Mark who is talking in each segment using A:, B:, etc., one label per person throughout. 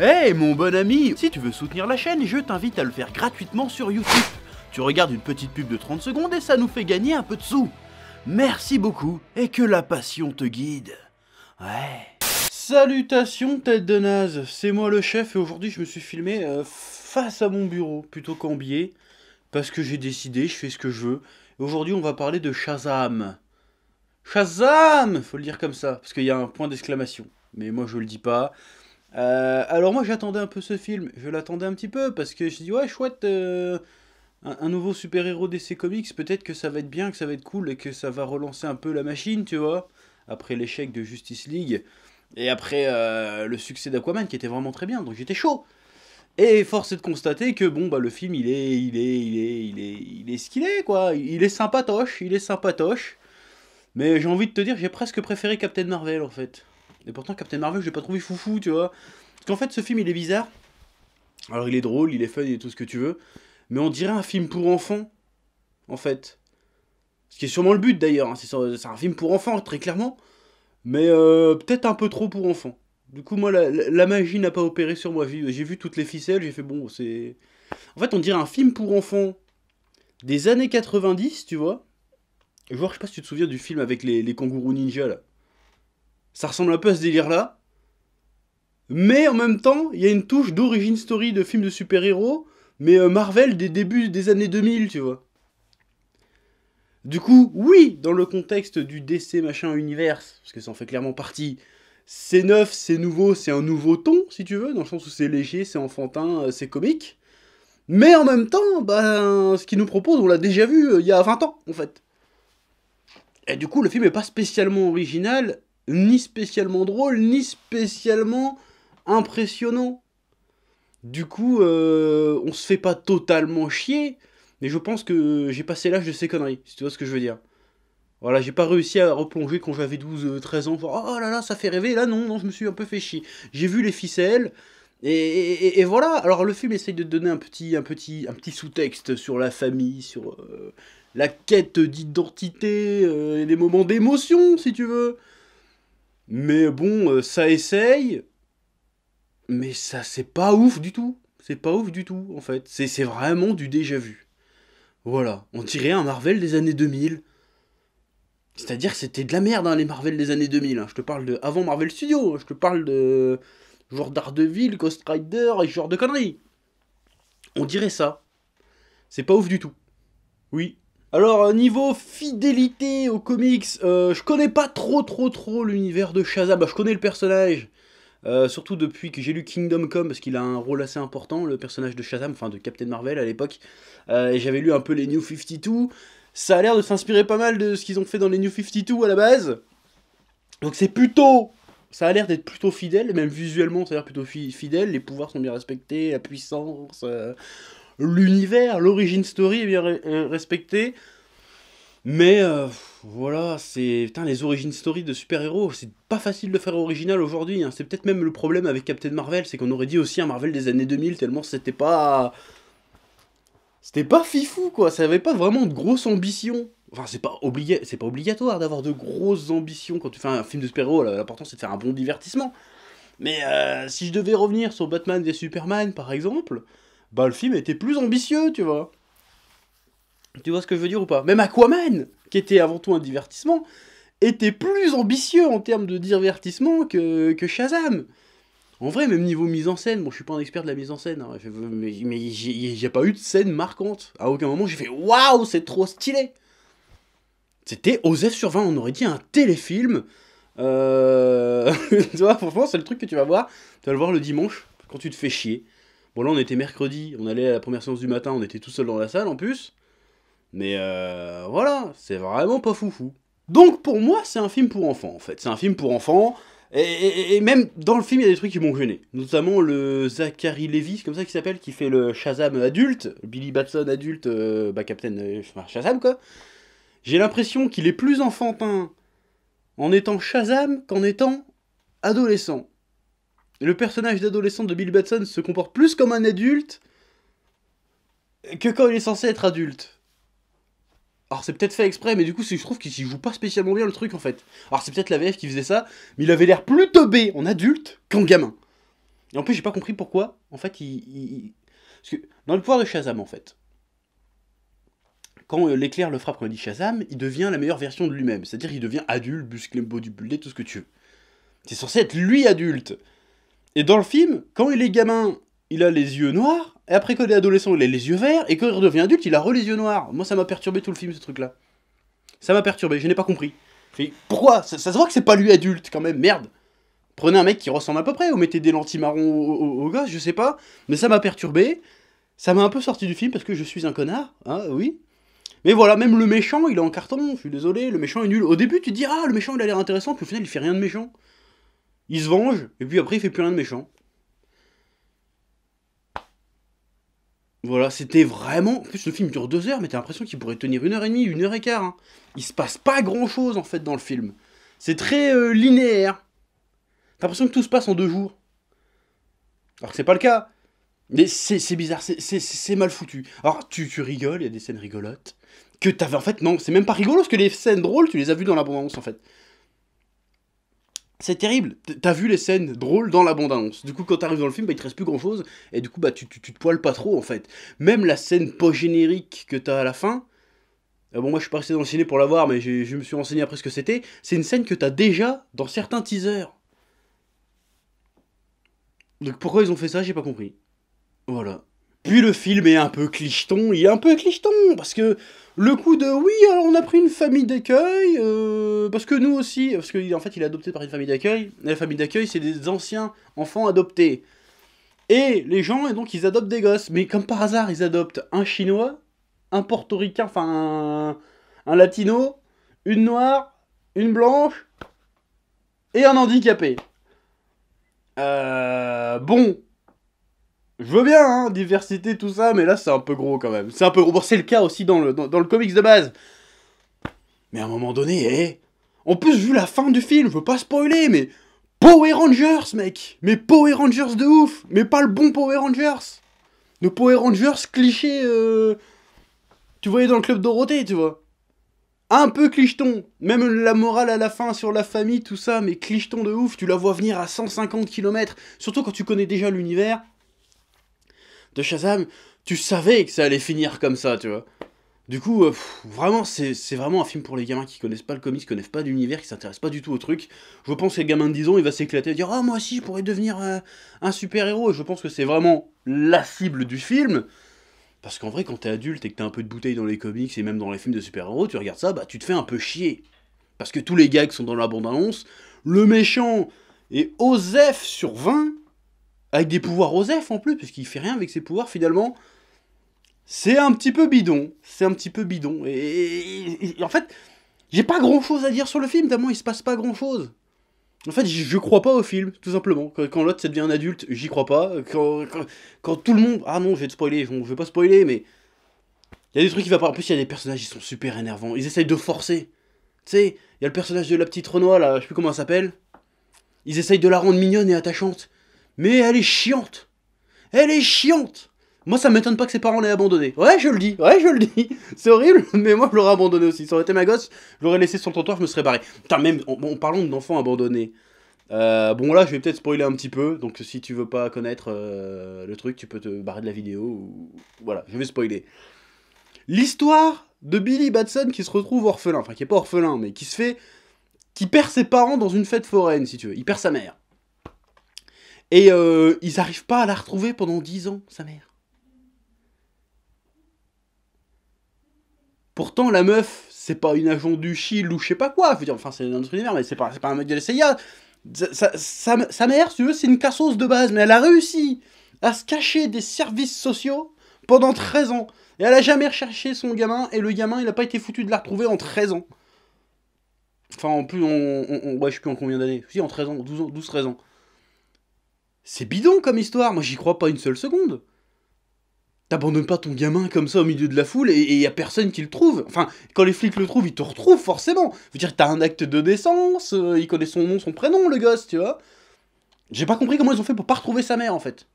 A: Hey mon bon ami Si tu veux soutenir la chaîne, je t'invite à le faire gratuitement sur YouTube. Tu regardes une petite pub de 30 secondes et ça nous fait gagner un peu de sous. Merci beaucoup et que la passion te guide. Ouais. Salutations tête de naze, c'est moi le chef et aujourd'hui je me suis filmé euh, face à mon bureau plutôt qu'en biais parce que j'ai décidé, je fais ce que je veux. Aujourd'hui on va parler de Shazam. Shazam Faut le dire comme ça parce qu'il y a un point d'exclamation. Mais moi je le dis pas. Euh, alors moi j'attendais un peu ce film, je l'attendais un petit peu parce que je dit ouais chouette, euh, un, nouveau super-héros DC Comics, peut-être que ça va être bien, que ça va être cool et que ça va relancer un peu la machine, tu vois, après l'échec de Justice League et après euh, le succès d'Aquaman qui était vraiment très bien, donc j'étais chaud. Et force est de constater que bon bah le film il est il est il est il est il est ce qu'il est quoi, il est sympatoche, il est sympatoche. Mais j'ai envie de te dire, j'ai presque préféré Captain Marvel en fait. Et pourtant, Captain Marvel, je l'ai pas trouvé foufou, tu vois. Parce qu'en fait, ce film, il est bizarre. Alors, il est drôle, il est fun, il est tout ce que tu veux. Mais on dirait un film pour enfants, en fait. Ce qui est sûrement le but d'ailleurs. Hein. C'est un film pour enfants, très clairement. Mais euh, peut-être un peu trop pour enfants. Du coup, moi, la, magie n'a pas opéré sur moi. J'ai vu toutes les ficelles, j'ai fait bon, c'est. En fait, on dirait un film pour enfants des années 90, tu vois. Genre, je sais pas si tu te souviens du film avec les, les kangourous ninjas, là. Ça ressemble un peu à ce délire-là. Mais en même temps, il y a une touche d'origine story de films de super-héros, mais euh, Marvel des débuts des années 2000, tu vois. Du coup, oui, dans le contexte du DC machin univers, parce que ça en fait clairement partie, c'est neuf, c'est nouveau, c'est un nouveau ton, si tu veux, dans le sens où c'est léger, c'est enfantin, euh, c'est comique. Mais en même temps, ben, ce qu'il nous propose, on l'a déjà vu euh, il y a 20 ans, en fait. Et du coup, le film n'est pas spécialement original, ni spécialement drôle, ni spécialement impressionnant. Du coup, euh, on se fait pas totalement chier, mais je pense que j'ai passé l'âge de ces conneries, si tu vois ce que je veux dire. Voilà, j'ai pas réussi à replonger quand j'avais 12, 13 euh, ans, oh là là, ça fait rêver, là non, non, je me suis un peu fait chier. J'ai vu les ficelles, et, voilà, alors le film essaye de donner un petit, un petit, un petit sous-texte sur la famille, sur euh, la quête d'identité, euh, et des moments d'émotion, si tu veux. Mais bon, euh, ça essaye. Mais ça, c'est pas ouf du tout. C'est pas ouf du tout, en fait. C'est vraiment du déjà vu. Voilà. On dirait un Marvel des années 2000. C'est-à-dire que c'était de la merde, hein, les Marvel des années 2000. Hein. Je te parle de avant Marvel Studios. Hein. Je te parle de genre Ville, Ghost Rider et genre de conneries. On dirait ça. C'est pas ouf du tout. Oui, alors, euh, niveau fidélité aux comics, euh, je connais pas trop trop trop l'univers de Shazam. je connais le personnage, euh, surtout depuis que j'ai lu Kingdom Come, parce qu'il a un rôle assez important, le personnage de Shazam, enfin de Captain Marvel à l'époque. et j'avais lu un peu les New 52. Ça a l'air de s'inspirer pas mal de ce qu'ils ont fait dans les New 52 à la base. Donc c'est plutôt... Ça a l'air d'être plutôt fidèle, même visuellement, ça a l'air plutôt fidèle. Les pouvoirs sont bien respectés, la puissance, l'univers, l'origine story est bien euh, respecté. Mais euh, voilà, c'est. Putain, les origines story de super-héros, c'est pas facile de faire original aujourd'hui. Hein. C'est peut-être même le problème avec Captain Marvel, c'est qu'on aurait dit aussi un Marvel des années 2000, tellement c'était pas. C'était pas fifou, quoi. Ça avait pas vraiment de grosses ambitions. Enfin, c'est pas, c'est pas obligatoire d'avoir de grosses ambitions quand tu fais un film de super-héros. L'important, c'est de faire un bon divertissement. Mais euh, si je devais revenir sur Batman et Superman, par exemple, bah le film était plus ambitieux, tu vois. Tu vois ce que je veux dire ou pas Même Aquaman, qui était avant tout un divertissement, était plus ambitieux en termes de divertissement que, que Shazam. En vrai, même niveau mise en scène, bon, je suis pas un expert de la mise en scène, hein, mais, j'ai pas eu de scène marquante. À aucun moment, j'ai fait waouh, c'est trop stylé. C'était f sur 20, on aurait dit un téléfilm. Euh... tu vois, franchement, c'est le truc que tu vas voir. Tu vas le voir le dimanche quand tu te fais chier. Bon, là, on était mercredi, on allait à la première séance du matin, on était tout seul dans la salle en plus. Mais euh, voilà, c'est vraiment pas foufou. Donc pour moi, c'est un film pour enfants en fait. C'est un film pour enfants. Et, même dans le film, il y a des trucs qui m'ont gêné. Notamment le Zachary c'est comme ça qu'il s'appelle, qui fait le Shazam adulte, Billy Batson adulte, euh, bah Captain euh, Shazam quoi. J'ai l'impression qu'il est plus enfantin en étant Shazam qu'en étant adolescent le personnage d'adolescent de Bill Batson se comporte plus comme un adulte que quand il est censé être adulte. Alors c'est peut-être fait exprès, mais du coup je trouve qu'il joue pas spécialement bien le truc en fait. Alors c'est peut-être la VF qui faisait ça, mais il avait l'air plus teubé en adulte qu'en gamin. Et en plus j'ai pas compris pourquoi, en fait, il... Parce que dans le pouvoir de Shazam en fait, quand euh, l'éclair le frappe quand il dit Shazam, il devient la meilleure version de lui-même. C'est-à-dire il devient adulte, musclé, bodybuildé, tout ce que tu veux. C'est censé être lui adulte. Et dans le film, quand il est gamin, il a les yeux noirs, et après quand il est adolescent, il a les yeux verts, et quand il redevient adulte, il a re les yeux noirs. Moi, ça m'a perturbé tout le film, ce truc-là. Ça m'a perturbé, je n'ai pas compris. pourquoi ça, se voit que c'est pas lui adulte, quand même, merde. Prenez un mec qui ressemble à peu près, ou mettez des lentilles marron au, gosse, je sais pas. Mais ça m'a perturbé, ça m'a un peu sorti du film, parce que je suis un connard, hein, oui. Mais voilà, même le méchant, il est en carton, je suis désolé, le méchant est nul. Au début, tu te dis, ah, le méchant, il a l'air intéressant, puis au final, il fait rien de méchant il se venge, et puis après il fait plus rien de méchant. Voilà, c'était vraiment. En plus, le film dure deux heures, mais t'as l'impression qu'il pourrait tenir une heure et demie, une heure et quart. Hein. Il se passe pas grand chose en fait dans le film. C'est très euh, linéaire. T'as l'impression que tout se passe en deux jours. Alors que c'est pas le cas. Mais c'est bizarre, c'est mal foutu. Alors tu, tu rigoles, il y a des scènes rigolotes. Que t'avais en fait, non, c'est même pas rigolo parce que les scènes drôles, tu les as vues dans l'abondance en fait. C'est terrible. T'as vu les scènes drôles dans la bande-annonce. Du coup, quand t'arrives dans le film, bah, il te reste plus grand-chose. Et du coup, bah, tu, tu, te poiles pas trop, en fait. Même la scène post-générique que t'as à la fin. Euh, bon, moi, je suis pas dans le ciné pour la voir, mais je me suis renseigné après ce que c'était. C'est une scène que t'as déjà dans certains teasers. Donc, pourquoi ils ont fait ça, j'ai pas compris. Voilà. Puis le film est un peu clicheton. Il est un peu clicheton, parce que le coup de oui, alors on a pris une famille d'accueil, euh, parce que nous aussi, parce qu'en en fait il est adopté par une famille d'accueil, la famille d'accueil c'est des anciens enfants adoptés. Et les gens, et donc ils adoptent des gosses, mais comme par hasard ils adoptent un chinois, un portoricain, enfin un, un latino, une noire, une blanche et un handicapé. Euh, bon, je veux bien, hein, diversité, tout ça, mais là c'est un peu gros quand même. C'est un peu gros. Bon, c'est le cas aussi dans le, dans, le comics de base. Mais à un moment donné, eh. En plus, vu la fin du film, je veux pas spoiler, mais. Power Rangers, mec Mais Power Rangers de ouf Mais pas le bon Power Rangers Le Power Rangers cliché. Euh... Tu voyais dans le club Dorothée, tu vois. Un peu clicheton. Même la morale à la fin sur la famille, tout ça, mais clicheton de ouf. Tu la vois venir à 150 km. Surtout quand tu connais déjà l'univers de Shazam, tu savais que ça allait finir comme ça, tu vois. Du coup, euh, vraiment, c'est vraiment un film pour les gamins qui connaissent pas le comics, qui connaissent pas l'univers, qui s'intéressent pas du tout au truc. Je pense que le gamin de 10 ans, il va s'éclater et dire Ah, moi aussi, je pourrais devenir euh, un super-héros. Et je pense que c'est vraiment la cible du film. Parce qu'en vrai, quand t'es adulte et que t'as un peu de bouteille dans les comics et même dans les films de super-héros, tu regardes ça, bah tu te fais un peu chier. Parce que tous les gags sont dans la bande-annonce. Le méchant est Osef sur 20. Avec des pouvoirs Osef en plus, qu'il fait rien avec ses pouvoirs finalement. C'est un petit peu bidon. C'est un petit peu bidon. Et, en fait, j'ai pas grand chose à dire sur le film, tellement il se passe pas grand chose. En fait, je, crois pas au film, tout simplement. Quand, l'autre, devient un adulte, j'y crois pas. Quand, tout le monde. Ah non, je vais te spoiler, je, vais pas spoiler, mais. Il y a des trucs qui va pas. En plus, il y a des personnages, ils sont super énervants. Ils essayent de forcer. Tu sais, il y a le personnage de la petite Renoir, là, je sais plus comment elle s'appelle. Ils essayent de la rendre mignonne et attachante mais elle est chiante. Elle est chiante. Moi, ça m'étonne pas que ses parents l'aient abandonnée. Ouais, je le dis, ouais, je le dis. C'est horrible, mais moi, je l'aurais abandonné aussi. Ça aurait été ma gosse, je l'aurais laissé sur le trottoir, je me serais barré. Putain, même en, parlant d'enfants abandonnés. Euh, bon, là, je vais peut-être spoiler un petit peu. Donc, si tu veux pas connaître euh, le truc, tu peux te barrer de la vidéo. Voilà, je vais spoiler. L'histoire de Billy Batson qui se retrouve orphelin. Enfin, qui est pas orphelin, mais qui se fait. qui perd ses parents dans une fête foraine, si tu veux. Il perd sa mère. Et euh, ils n'arrivent pas à la retrouver pendant 10 ans, sa mère. Pourtant, la meuf, c'est pas une agent du Chile ou je sais pas quoi. enfin, c'est dans notre univers, mais c'est pas, pas un mec de la CIA. Sa, mère, si tu veux, c'est une cassose de base, mais elle a réussi à se cacher des services sociaux pendant 13 ans. Et elle a jamais recherché son gamin, et le gamin, il n'a pas été foutu de la retrouver en 13 ans. Enfin, en plus, on, on, ouais, je sais plus en combien d'années. Si, en 13 ans, 12 ans, 12-13 ans. C'est bidon comme histoire, moi j'y crois pas une seule seconde. T'abandonnes pas ton gamin comme ça au milieu de la foule et il y a personne qui le trouve. Enfin, quand les flics le trouvent, ils te retrouvent forcément. Je veux dire, t'as un acte de naissance, euh, il connaît son nom, son prénom, le gosse, tu vois. J'ai pas compris comment ils ont fait pour pas retrouver sa mère en fait.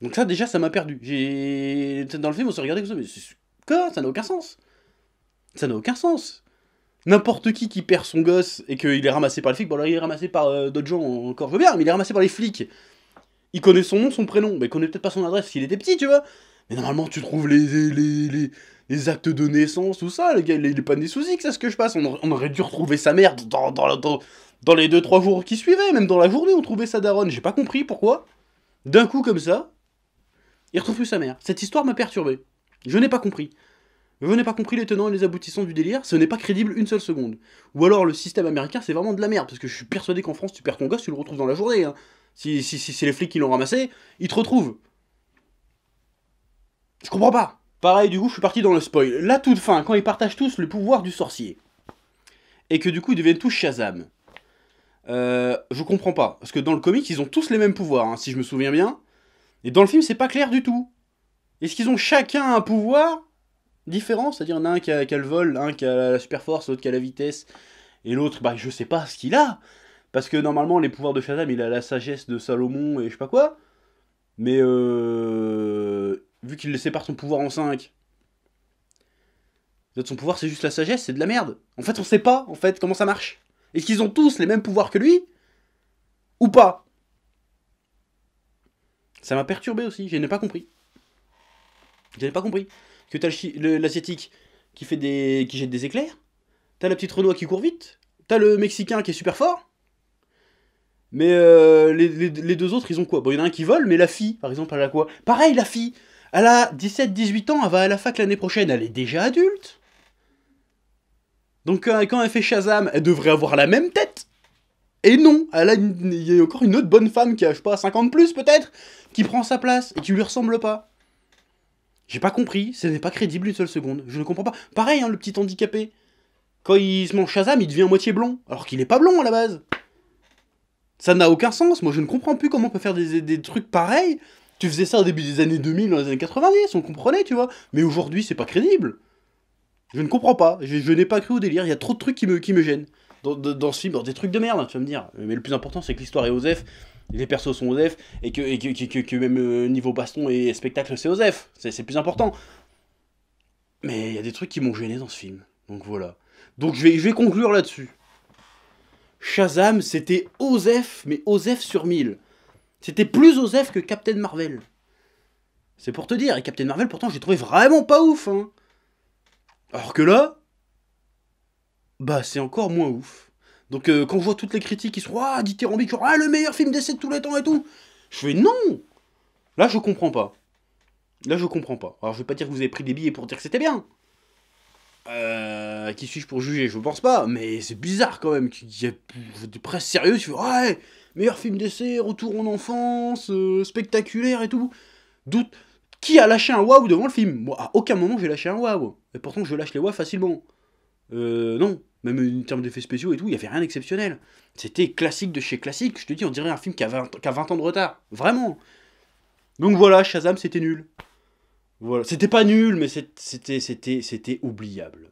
A: Donc ça déjà ça m'a perdu. J'ai dans le film on se regardait comme ça mais c'est quoi ça n'a aucun sens. Ça n'a aucun sens n'importe qui qui perd son gosse et qu'il est ramassé par les flics, bon alors il est ramassé par euh, d'autres gens encore, je veux bien, mais il est ramassé par les flics. Il connaît son nom, son prénom, mais il connaît peut-être pas son adresse s'il était petit, tu vois. Mais normalement tu trouves les, les, les, les, actes de naissance, tout ça, les gars il est pas des soucis que ça ce que je passe, on, aurait dû retrouver sa mère dans, dans, dans, les 2-3 jours qui suivaient, même dans la journée on trouvait sa daronne, j'ai pas compris pourquoi. D'un coup comme ça, il retrouve plus sa mère. Cette histoire m'a perturbé. Je n'ai pas compris. Je n'ai pas compris les tenants et les aboutissants du délire, ce n'est pas crédible une seule seconde. Ou alors le système américain c'est vraiment de la merde, parce que je suis persuadé qu'en France tu perds ton gosse, tu le retrouves dans la journée. Hein. Si, si, si c'est les flics qui l'ont ramassé, ils te retrouvent. Je comprends pas. Pareil, du coup, je suis parti dans le spoil. La toute fin, quand ils partagent tous le pouvoir du sorcier. Et que du coup, ils deviennent tous Shazam. Euh, je comprends pas. Parce que dans le comic, ils ont tous les mêmes pouvoirs, hein, si je me souviens bien. Et dans le film, c'est pas clair du tout. Est-ce qu'ils ont chacun un pouvoir différents, c'est-à-dire un qui a, le vol, un qui a la super force, l'autre qui a la vitesse, et l'autre, bah je sais pas ce qu'il a, parce que normalement les pouvoirs de Shazam, il a la sagesse de Salomon et je sais pas quoi, mais euh, vu qu'il sépare son pouvoir en 5, son pouvoir c'est juste la sagesse, c'est de la merde. En fait on sait pas en fait comment ça marche. Est-ce qu'ils ont tous les mêmes pouvoirs que lui Ou pas Ça m'a perturbé aussi, je n'ai pas compris. Je n'ai pas compris que t'as l'asiatique qui fait des qui jette des éclairs, t'as la petite Renoir qui court vite, t'as le mexicain qui est super fort. Mais euh, les, deux autres, ils ont quoi Bon, il y en a un qui vole, mais la fille, par exemple, elle a quoi Pareil, la fille, elle a 17-18 ans, elle va à la fac l'année prochaine, elle est déjà adulte. Donc euh, quand elle fait Shazam, elle devrait avoir la même tête. Et non, elle a il y a encore une autre bonne femme qui a, je sais pas, 50 plus peut-être, qui prend sa place et qui lui ressemble pas. J'ai pas compris, ce n'est pas crédible une seule seconde. Je ne comprends pas. Pareil, hein, le petit handicapé. Quand il se mange Shazam, il devient à moitié blond, alors qu'il n'est pas blond à la base. Ça n'a aucun sens. Moi, je ne comprends plus comment on peut faire des, trucs pareils. Tu faisais ça au début des années 2000, dans les années 90, on comprenait, tu vois. Mais aujourd'hui, c'est pas crédible. Je ne comprends pas. Je, n'ai pas cru au délire. Il y a trop de trucs me, qui me gênent dans, dans, ce film, des trucs de merde, tu vas me dire. Mais le plus important, c'est que l'histoire est Osef, les persos sont Osef, et que, même euh, niveau baston et spectacle, c'est Osef. C'est plus important. Mais il y a des trucs qui m'ont gêné dans ce film. Donc voilà. Donc je vais, conclure là-dessus. Shazam, c'était Osef, mais Osef sur 1000. C'était plus Osef que Captain Marvel. C'est pour te dire, et Captain Marvel, pourtant, j'ai trouvé vraiment pas ouf. Hein. Alors que là, bah c'est encore moins ouf. Donc euh, quand je vois toutes les critiques qui sont Ah, dithyrambique, ah, le meilleur film d'essai de tous les temps et tout, je fais non Là, je comprends pas. Là, je comprends pas. Alors, je vais pas dire que vous avez pris des billets pour dire que c'était bien. Euh, qui suis-je pour juger Je pense pas, mais c'est bizarre quand même. Qu'il y sérieux. des sérieux sérieuses Ouais, meilleur film d'essai, retour en enfance, euh, spectaculaire et tout. Doute. Qui a lâché un waouh devant le film Moi, à aucun moment j'ai lâché un waouh. Et pourtant, je lâche les waouh facilement. Euh, non même en termes d'effets spéciaux et tout, il n'y avait rien d'exceptionnel. C'était classique de chez classique, je te dis, on dirait un film qui a 20, ans de retard. Vraiment. Donc voilà, Shazam, c'était nul. Voilà. C'était pas nul, mais c'était, c'était, c'était oubliable.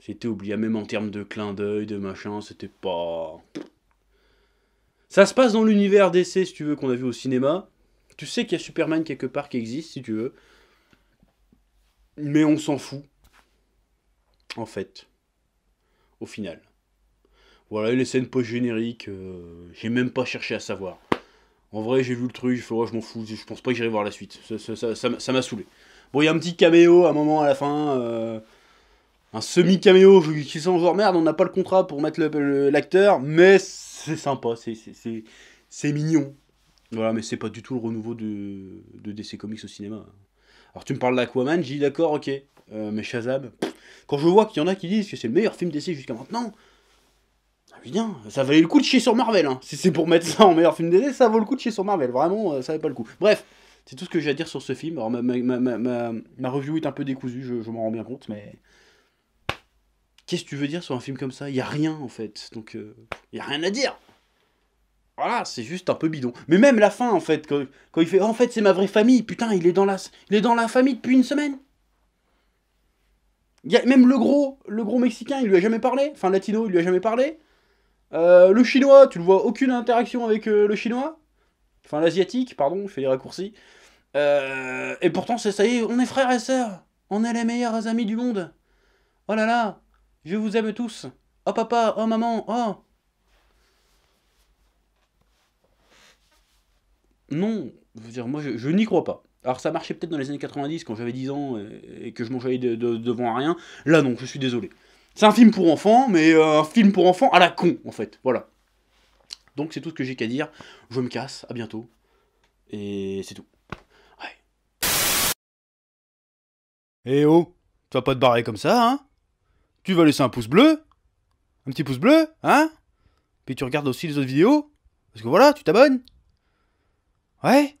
A: C'était oubliable, même en termes de clin d'œil, de machin, c'était pas... Ça se passe dans l'univers d'essai, si tu veux, qu'on a vu au cinéma. Tu sais qu'il y a Superman quelque part qui existe, si tu veux. Mais on s'en fout. En fait au final. Voilà, les scènes post-génériques, euh, j'ai même pas cherché à savoir. En vrai, j'ai vu le truc, je fais, je m'en fous, je pense pas que j'irai voir la suite. Ça m'a saoulé. Bon, il y a un petit caméo à un moment à la fin. Euh, un semi-caméo qui sent genre merde, on n'a pas le contrat pour mettre l'acteur, mais c'est sympa, c'est mignon. Voilà, mais c'est pas du tout le renouveau de, de DC Comics au cinéma. Alors tu me parles d'Aquaman, j'ai dit d'accord, ok. Euh, mais Shazam, quand je vois qu'il y en a qui disent que c'est le meilleur film d'essai jusqu'à maintenant, Bien, ah, ça valait le coup de chier sur Marvel. Hein. Si c'est pour mettre ça en meilleur film d'essai, ça vaut le coup de chier sur Marvel. Vraiment, euh, ça vaut pas le coup. Bref, c'est tout ce que j'ai à dire sur ce film. Alors, ma, ma, review est un peu décousue, je, m'en rends bien compte, mais. Qu'est-ce que tu veux dire sur un film comme ça Il y a rien, en fait. Donc, euh, il a rien à dire. Voilà, c'est juste un peu bidon. Mais même la fin, en fait, quand, il fait oh, En fait, c'est ma vraie famille, putain, il est, dans la, il est dans la famille depuis une semaine même le gros, le gros mexicain, il lui a jamais parlé. Enfin, latino, il lui a jamais parlé. Euh, le chinois, tu ne vois aucune interaction avec euh, le chinois. Enfin, l'asiatique, pardon, je fais des raccourcis. Euh, et pourtant, c'est ça y est, on est frères et sœurs. On est les meilleurs amis du monde. Oh là là, je vous aime tous. Oh papa, oh maman, oh. Non, je veux dire, moi, je n'y crois pas. Alors ça marchait peut-être dans les années 90 quand j'avais 10 ans euh, et que je mangeais de, devant à rien. Là non, je suis désolé. C'est un film pour enfants, mais euh, un film pour enfants à la con en fait. Voilà. Donc c'est tout ce que j'ai qu'à dire. Je me casse, à bientôt. Et c'est tout. Ouais. Eh oh, tu vas pas te barrer comme ça, hein Tu vas laisser un pouce bleu Un petit pouce bleu, hein Puis tu regardes aussi les autres vidéos Parce que voilà, tu t'abonnes Ouais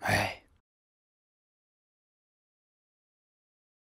A: 哎。